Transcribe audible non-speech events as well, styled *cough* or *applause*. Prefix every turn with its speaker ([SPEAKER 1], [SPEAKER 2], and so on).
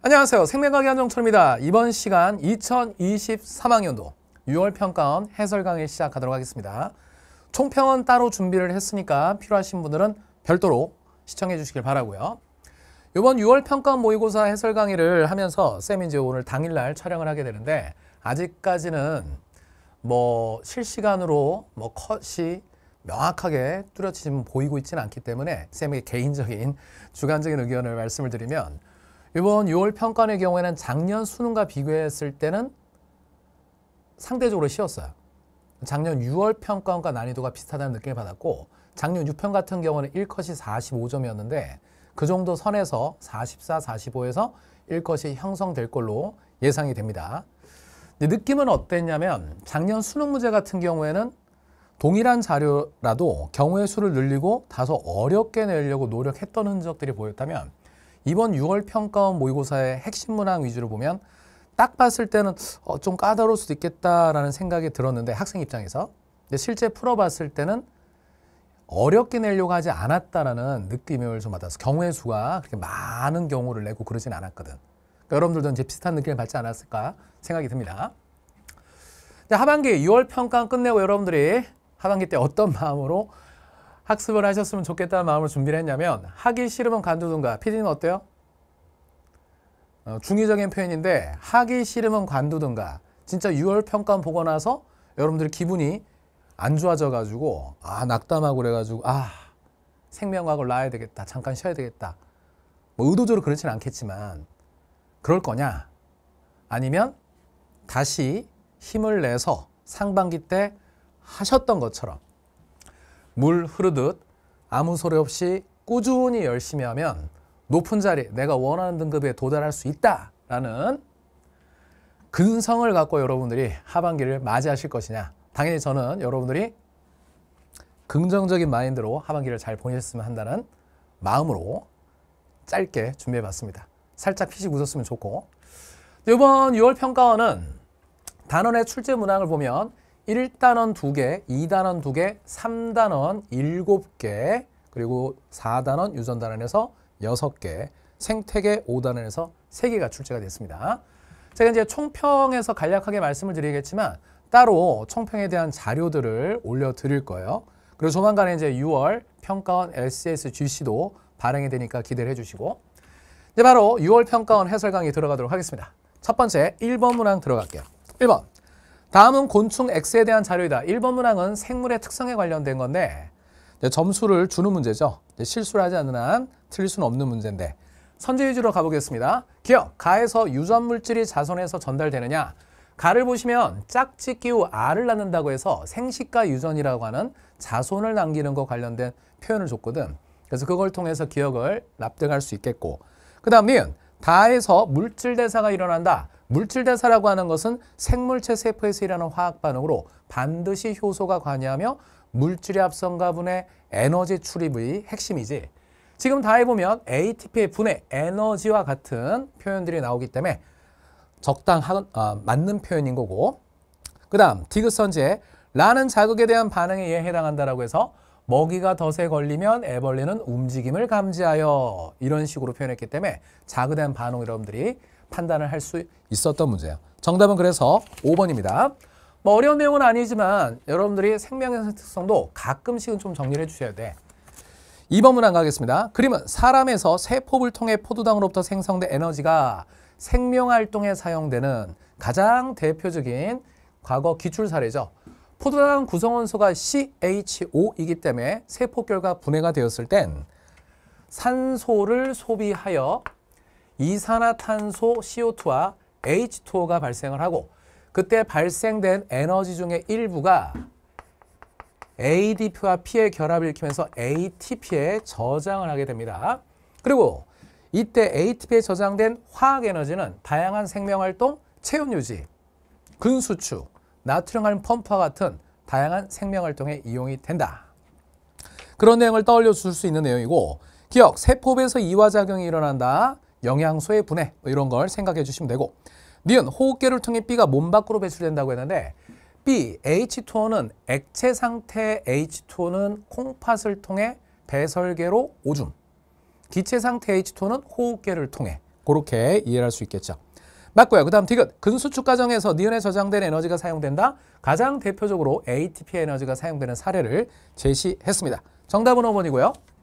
[SPEAKER 1] 안녕하세요. 생명과학의 한정철입니다. 이번 시간 2023학년도 6월 평가원 해설 강의 시작하도록 하겠습니다. 총평은 따로 준비를 했으니까 필요하신 분들은 별도로 시청해 주시길 바라고요. 이번 6월 평가원 모의고사 해설 강의를 하면서 쌤이 이제 오늘 당일날 촬영을 하게 되는데 아직까지는 뭐 실시간으로 뭐 컷이 명확하게 뚜렷이 지금 보이고 있지는 않기 때문에 쌤의 개인적인 *laughs* 주관적인 의견을 말씀을 드리면 이번 6월 평가의 경우에는 작년 수능과 비교했을 때는 상대적으로 쉬웠어요. 작년 6월 평가원과 난이도가 비슷하다는 느낌을 받았고 작년 6평 같은 경우는 1컷이 45점이었는데 그 정도 선에서 44, 45에서 1컷이 형성될 걸로 예상이 됩니다. 느낌은 어땠냐면 작년 수능 문제 같은 경우에는 동일한 자료라도 경우의 수를 늘리고 다소 어렵게 내려고 노력했던 흔적들이 보였다면 이번 6월 평가원 모의고사의 핵심 문항 위주로 보면 딱 봤을 때는 어, 좀 까다로울 수도 있겠다라는 생각이 들었는데 학생 입장에서 근데 실제 풀어봤을 때는 어렵게 내려고 하지 않았다라는 느낌을 좀 받아서 경우의 수가 그렇게 많은 경우를 내고 그러진 않았거든 그러니까 여러분들도 이제 비슷한 느낌을 받지 않았을까 생각이 듭니다 하반기 6월 평가 끝내고 여러분들이 하반기 때 어떤 마음으로 학습을 하셨으면 좋겠다는 마음을 준비를 했냐면 하기 싫으면 관두든가 피디는 어때요? 어, 중의적인 표현인데 하기 싫으면 관두든가 진짜 6월 평가 원 보고 나서 여러분들 기분이 안 좋아져 가지고 아 낙담하고 그래 가지고 아 생명과학을 놔야 되겠다 잠깐 쉬어야 되겠다 뭐 의도적으로 그렇진 않겠지만 그럴 거냐 아니면 다시 힘을 내서 상반기 때 하셨던 것처럼 물 흐르듯 아무 소리 없이 꾸준히 열심히 하면 높은 자리, 내가 원하는 등급에 도달할 수 있다라는 근성을 갖고 여러분들이 하반기를 맞이하실 것이냐. 당연히 저는 여러분들이 긍정적인 마인드로 하반기를 잘 보내셨으면 한다는 마음으로 짧게 준비해 봤습니다. 살짝 피식 웃었으면 좋고. 이번 6월 평가원은 단원의 출제 문항을 보면 1단원 2개, 2단원 2개, 3단원 7개, 그리고 4단원 유전단원에서 6개, 생태계 5단원에서 3개가 출제가 됐습니다. 제가 이제 총평에서 간략하게 말씀을 드리겠지만 따로 총평에 대한 자료들을 올려드릴 거예요. 그리고 조만간에 이제 6월 평가원 SSGC도 발행이 되니까 기대를 해주시고 이제 바로 6월 평가원 해설 강의 들어가도록 하겠습니다. 첫 번째 1번 문항 들어갈게요. 1번 다음은 곤충 X에 대한 자료이다. 1번 문항은 생물의 특성에 관련된 건데 점수를 주는 문제죠. 실수를 하지 않는 한 틀릴 수는 없는 문제인데 선제 위주로 가보겠습니다. 기억, 가에서 유전 물질이 자손에서 전달되느냐? 가를 보시면 짝짓기 후 알을 낳는다고 해서 생식가 유전이라고 하는 자손을 남기는 것 관련된 표현을 줬거든. 그래서 그걸 통해서 기억을 납득할 수 있겠고 그 다음 니은 다에서 물질 대사가 일어난다. 물질대사라고 하는 것은 생물체 세포에서 일하는 화학 반응으로 반드시 효소가 관여하며 물질의 합성과 분해, 에너지 출입의 핵심이지. 지금 다 해보면 ATP의 분해, 에너지와 같은 표현들이 나오기 때문에 적당한 어, 맞는 표현인 거고 그 다음 디귿선지에 라는 자극에 대한 반응에 예 해당한다라고 해서 먹이가 덫에 걸리면 애벌레는 움직임을 감지하여 이런 식으로 표현했기 때문에 자극에 대한 반응 여러분들이 판단을 할 수 있었던 문제예요. 정답은 그래서 5번입니다. 뭐 어려운 내용은 아니지만 여러분들이 생명의 선성도 가끔씩은 좀 정리를 해주셔야 돼. 2번 문항 가겠습니다. 그림은 사람에서 세포를 통해 포도당으로부터 생성된 에너지가 생명활동에 사용되는 가장 대표적인 과거 기출 사례죠. 포도당 구성원소가 CHO이기 때문에 세포결과 분해가 되었을 땐 산소를 소비하여 이산화탄소 CO2와 H2O가 발생을 하고 그때 발생된 에너지 중에 일부가 ADP와 P의 결합을 일으키면서 ATP에 저장을 하게 됩니다. 그리고 이때 ATP에 저장된 화학에너지는 다양한 생명활동, 체온유지, 근수축, 나트륨활 펌프와 같은 다양한 생명활동에 이용이 된다. 그런 내용을 떠올려 줄 수 있는 내용이고 기억, 세포에서 이화작용이 일어난다. 영양소의 분해 뭐 이런 걸 생각해 주시면 되고 니은 호흡계를 통해 B가 몸 밖으로 배출된다고 했는데 B, H2O는 액체 상태의 H2O는 콩팥을 통해 배설계로 오줌 기체 상태 H2O는 호흡계를 통해 그렇게 이해를 할수 있겠죠. 맞고요. 그 다음 디귿. 근수축 과정에서 니은에 저장된 에너지가 사용된다. 가장 대표적으로 ATP 에너지가 사용되는 사례를 제시했습니다. 정답은 5번이고요.